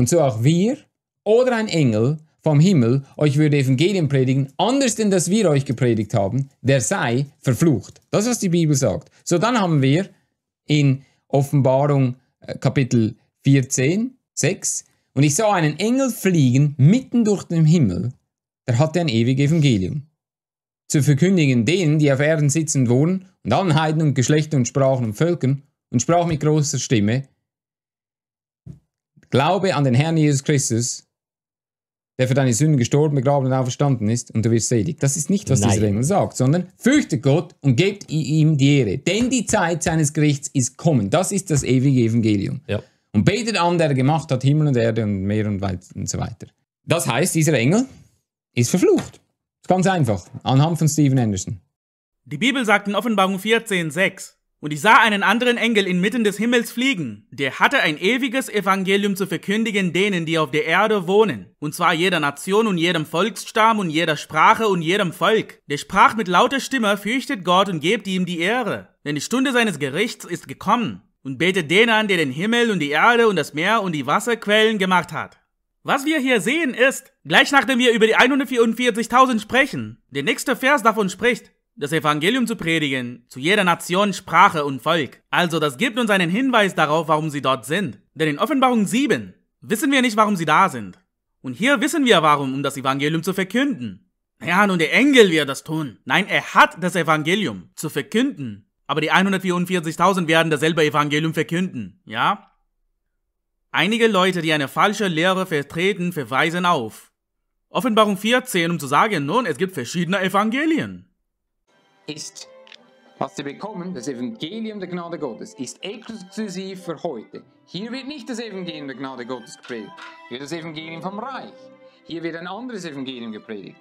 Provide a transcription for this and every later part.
und so auch wir oder ein Engel vom Himmel euch würde Evangelium predigen, anders denn das wir euch gepredigt haben, der sei verflucht. Das, was die Bibel sagt. So, dann haben wir in Offenbarung äh, Kapitel 14, 6, und ich sah einen Engel fliegen mitten durch den Himmel, der hatte ein ewiges Evangelium. Zu verkündigen denen, die auf Erden sitzen wohnen, und allen Heiden und Geschlechtern und Sprachen und Völkern, und sprach mit großer Stimme, Glaube an den Herrn Jesus Christus, der für deine Sünden gestorben, begraben und auferstanden ist, und du wirst selig. Das ist nicht, was dieser Engel sagt, sondern fürchtet Gott und gebt ihm die Ehre. Denn die Zeit seines Gerichts ist kommen. Das ist das ewige Evangelium. Ja. Und betet an, der gemacht hat, Himmel und Erde und Meer und, weit und so weiter. Das heißt, dieser Engel ist verflucht. Ganz einfach, anhand von Stephen Anderson. Die Bibel sagt in Offenbarung 14, 6. Und ich sah einen anderen Engel inmitten des Himmels fliegen, der hatte ein ewiges Evangelium zu verkündigen denen, die auf der Erde wohnen, und zwar jeder Nation und jedem Volksstamm und jeder Sprache und jedem Volk. Der sprach mit lauter Stimme, fürchtet Gott und gebt ihm die Ehre, denn die Stunde seines Gerichts ist gekommen, und betet den an, der den Himmel und die Erde und das Meer und die Wasserquellen gemacht hat. Was wir hier sehen ist, gleich nachdem wir über die 144.000 sprechen, der nächste Vers davon spricht, das Evangelium zu predigen, zu jeder Nation, Sprache und Volk. Also das gibt uns einen Hinweis darauf, warum sie dort sind. Denn in Offenbarung 7 wissen wir nicht, warum sie da sind. Und hier wissen wir warum, um das Evangelium zu verkünden. Ja, nun der Engel wird das tun. Nein, er hat das Evangelium zu verkünden. Aber die 144.000 werden dasselbe Evangelium verkünden, ja? Einige Leute, die eine falsche Lehre vertreten, verweisen auf Offenbarung 14, um zu sagen, nun, es gibt verschiedene Evangelien ist, was sie bekommen, das Evangelium der Gnade Gottes, ist exklusiv für heute. Hier wird nicht das Evangelium der Gnade Gottes gepredigt, hier wird das Evangelium vom Reich. Hier wird ein anderes Evangelium gepredigt.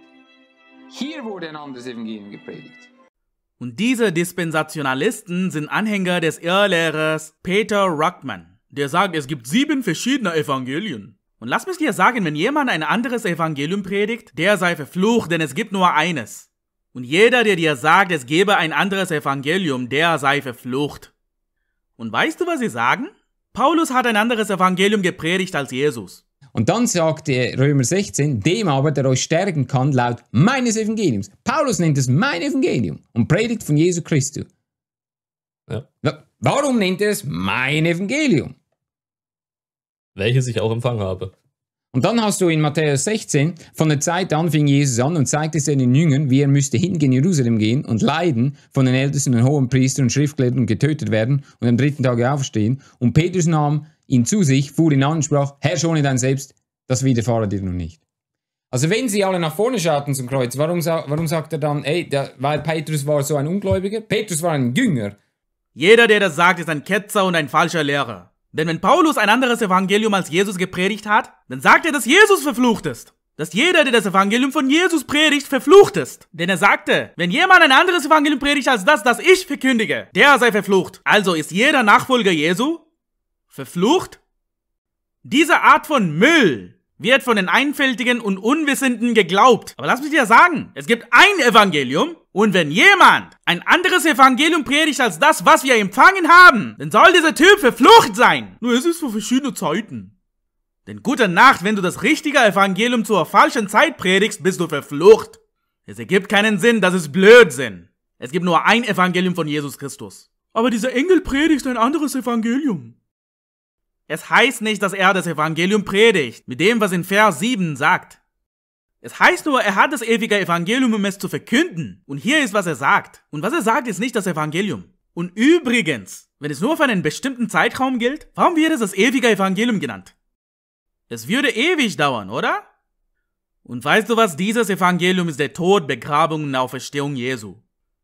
Hier wurde ein anderes Evangelium gepredigt. Und diese Dispensationalisten sind Anhänger des Irrlehrers Peter Ruckman, der sagt, es gibt sieben verschiedene Evangelien. Und lass mich dir sagen, wenn jemand ein anderes Evangelium predigt, der sei verflucht, denn es gibt nur eines. Und jeder, der dir sagt, es gebe ein anderes Evangelium, der sei verflucht. Und weißt du, was sie sagen? Paulus hat ein anderes Evangelium gepredigt als Jesus. Und dann sagt der Römer 16, dem aber, der euch stärken kann, laut meines Evangeliums. Paulus nennt es mein Evangelium und predigt von Jesu Christus. Ja. Warum nennt er es mein Evangelium? Welches ich auch empfangen habe. Und dann hast du in Matthäus 16, von der Zeit an fing Jesus an und zeigte seinen Jüngern, wie er müsste hin in Jerusalem gehen und leiden, von den Ältesten und hohen Priestern und Schriftgelehrten und getötet werden und am dritten Tage aufstehen. Und Petrus nahm ihn zu sich, fuhr ihn an und sprach, Herr, schone dein Selbst, das widerfahre dir nun nicht. Also wenn sie alle nach vorne schauten zum Kreuz, warum, warum sagt er dann, ey, der, weil Petrus war so ein Ungläubiger? Petrus war ein Jünger. Jeder, der das sagt, ist ein Ketzer und ein falscher Lehrer. Denn wenn Paulus ein anderes Evangelium als Jesus gepredigt hat, dann sagt er, dass Jesus verflucht ist. Dass jeder, der das Evangelium von Jesus predigt, verflucht ist. Denn er sagte, wenn jemand ein anderes Evangelium predigt als das, das ich verkündige, der sei verflucht. Also ist jeder Nachfolger Jesu verflucht? Diese Art von Müll wird von den Einfältigen und Unwissenden geglaubt. Aber lass mich dir sagen, es gibt ein Evangelium und wenn jemand ein anderes Evangelium predigt als das, was wir empfangen haben, dann soll dieser Typ verflucht sein. Nur es ist für verschiedene Zeiten. Denn gute Nacht, wenn du das richtige Evangelium zur falschen Zeit predigst, bist du verflucht. Es ergibt keinen Sinn, das ist Blödsinn. Es gibt nur ein Evangelium von Jesus Christus. Aber dieser Engel predigt ein anderes Evangelium. Es heißt nicht, dass er das Evangelium predigt, mit dem, was in Vers 7 sagt. Es heißt nur, er hat das ewige Evangelium, um es zu verkünden. Und hier ist, was er sagt. Und was er sagt, ist nicht das Evangelium. Und übrigens, wenn es nur für einen bestimmten Zeitraum gilt, warum wird es das ewige Evangelium genannt? Es würde ewig dauern, oder? Und weißt du was, dieses Evangelium ist der Tod, Begrabung und Auferstehung Jesu.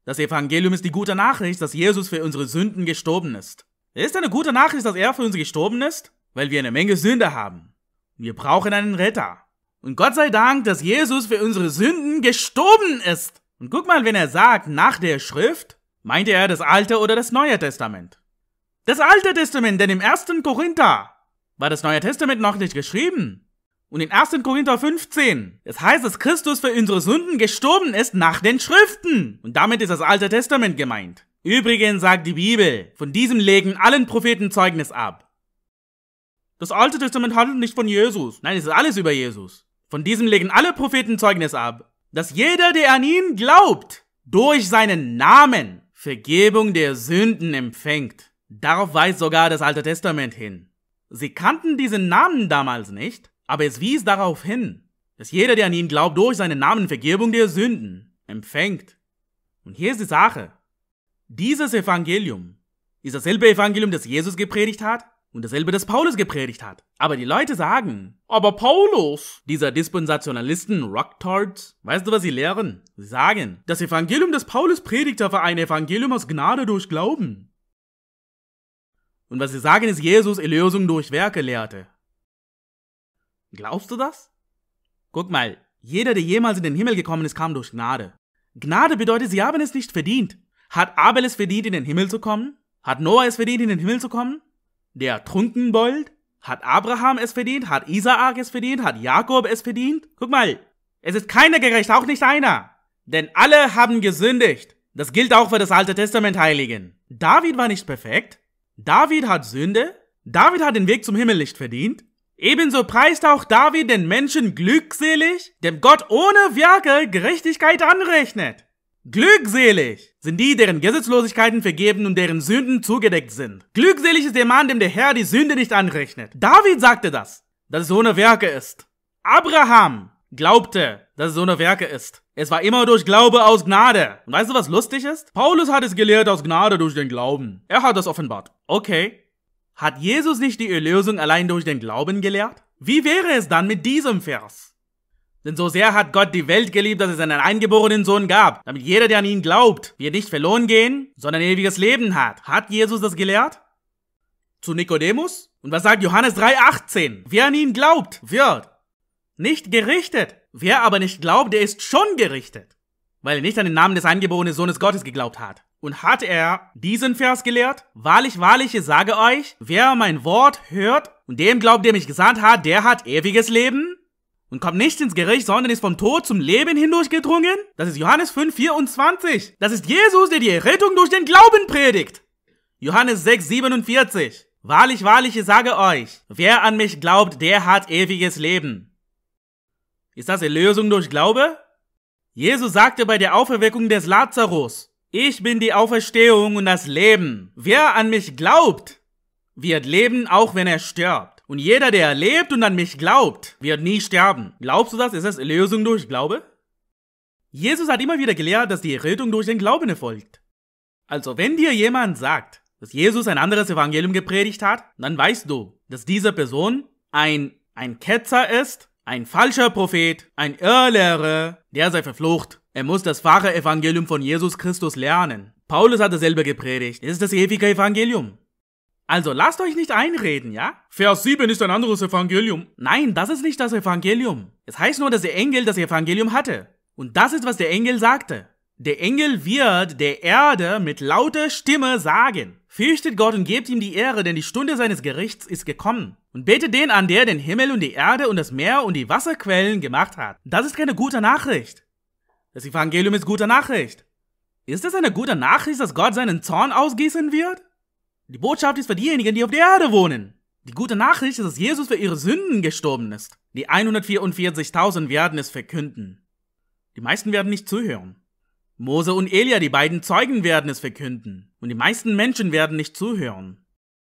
Das Evangelium ist die gute Nachricht, dass Jesus für unsere Sünden gestorben ist ist eine gute Nachricht, dass er für uns gestorben ist, weil wir eine Menge Sünde haben. Wir brauchen einen Retter. Und Gott sei Dank, dass Jesus für unsere Sünden gestorben ist. Und guck mal, wenn er sagt, nach der Schrift, meinte er das Alte oder das Neue Testament. Das Alte Testament, denn im 1. Korinther war das Neue Testament noch nicht geschrieben. Und in 1. Korinther 15, es heißt, dass Christus für unsere Sünden gestorben ist nach den Schriften. Und damit ist das Alte Testament gemeint. Übrigens sagt die Bibel, von diesem legen allen Propheten Zeugnis ab. Das Alte Testament handelt nicht von Jesus. Nein, es ist alles über Jesus. Von diesem legen alle Propheten Zeugnis ab, dass jeder, der an ihn glaubt, durch seinen Namen Vergebung der Sünden empfängt. Darauf weist sogar das Alte Testament hin. Sie kannten diesen Namen damals nicht, aber es wies darauf hin, dass jeder, der an ihn glaubt, durch seinen Namen Vergebung der Sünden empfängt. Und hier ist die Sache. Dieses Evangelium ist dasselbe Evangelium, das Jesus gepredigt hat und dasselbe, das Paulus gepredigt hat. Aber die Leute sagen, aber Paulus, dieser Dispensationalisten Rocktards, weißt du, was sie lehren? Sie sagen, das Evangelium, das Paulus predigte, war ein Evangelium aus Gnade durch Glauben. Und was sie sagen, ist, Jesus Erlösung durch Werke lehrte. Glaubst du das? Guck mal, jeder, der jemals in den Himmel gekommen ist, kam durch Gnade. Gnade bedeutet, sie haben es nicht verdient. Hat Abel es verdient, in den Himmel zu kommen? Hat Noah es verdient, in den Himmel zu kommen? Der Trunkenbold? Hat Abraham es verdient? Hat Isaak es verdient? Hat Jakob es verdient? Guck mal, es ist keiner gerecht, auch nicht einer. Denn alle haben gesündigt. Das gilt auch für das Alte Testament Heiligen. David war nicht perfekt. David hat Sünde. David hat den Weg zum Himmel nicht verdient. Ebenso preist auch David den Menschen glückselig, dem Gott ohne Werke Gerechtigkeit anrechnet. Glückselig sind die, deren Gesetzlosigkeiten vergeben und deren Sünden zugedeckt sind. Glückselig ist der Mann, dem der Herr die Sünde nicht anrechnet. David sagte das, dass es ohne Werke ist. Abraham glaubte, dass es ohne Werke ist. Es war immer durch Glaube aus Gnade. Und weißt du, was lustig ist? Paulus hat es gelehrt aus Gnade durch den Glauben. Er hat das offenbart. Okay. Hat Jesus nicht die Erlösung allein durch den Glauben gelehrt? Wie wäre es dann mit diesem Vers? Denn so sehr hat Gott die Welt geliebt, dass es einen eingeborenen Sohn gab, damit jeder, der an ihn glaubt, wird nicht verloren gehen, sondern ewiges Leben hat. Hat Jesus das gelehrt? Zu Nikodemus? Und was sagt Johannes 3,18? Wer an ihn glaubt, wird nicht gerichtet. Wer aber nicht glaubt, der ist schon gerichtet, weil er nicht an den Namen des eingeborenen Sohnes Gottes geglaubt hat. Und hat er diesen Vers gelehrt? Wahrlich, wahrlich, ich sage euch, wer mein Wort hört und dem glaubt, der mich gesandt hat, der hat ewiges Leben und kommt nicht ins Gericht, sondern ist vom Tod zum Leben hindurchgedrungen? Das ist Johannes 5, 24. Das ist Jesus, der die Errettung durch den Glauben predigt. Johannes 6, 47. Wahrlich, wahrlich, ich sage euch, wer an mich glaubt, der hat ewiges Leben. Ist das Erlösung durch Glaube? Jesus sagte bei der Auferweckung des Lazarus, ich bin die Auferstehung und das Leben. Wer an mich glaubt, wird leben, auch wenn er stirbt. Und jeder, der lebt und an mich glaubt, wird nie sterben. Glaubst du das? Ist das Erlösung durch Glaube? Jesus hat immer wieder gelehrt, dass die Errettung durch den Glauben erfolgt. Also wenn dir jemand sagt, dass Jesus ein anderes Evangelium gepredigt hat, dann weißt du, dass diese Person ein, ein Ketzer ist, ein falscher Prophet, ein Irrlehrer, der sei verflucht. Er muss das wahre Evangelium von Jesus Christus lernen. Paulus hat dasselbe gepredigt. Es ist das ewige Evangelium. Also lasst euch nicht einreden, ja? Vers 7 ist ein anderes Evangelium. Nein, das ist nicht das Evangelium. Es heißt nur, dass der Engel das Evangelium hatte. Und das ist, was der Engel sagte. Der Engel wird der Erde mit lauter Stimme sagen. Fürchtet Gott und gebt ihm die Ehre, denn die Stunde seines Gerichts ist gekommen. Und betet den an, der den Himmel und die Erde und das Meer und die Wasserquellen gemacht hat. Das ist keine gute Nachricht. Das Evangelium ist gute Nachricht. Ist es eine gute Nachricht, dass Gott seinen Zorn ausgießen wird? Die Botschaft ist für diejenigen, die auf der Erde wohnen. Die gute Nachricht ist, dass Jesus für ihre Sünden gestorben ist. Die 144.000 werden es verkünden. Die meisten werden nicht zuhören. Mose und Elia, die beiden Zeugen, werden es verkünden. Und die meisten Menschen werden nicht zuhören.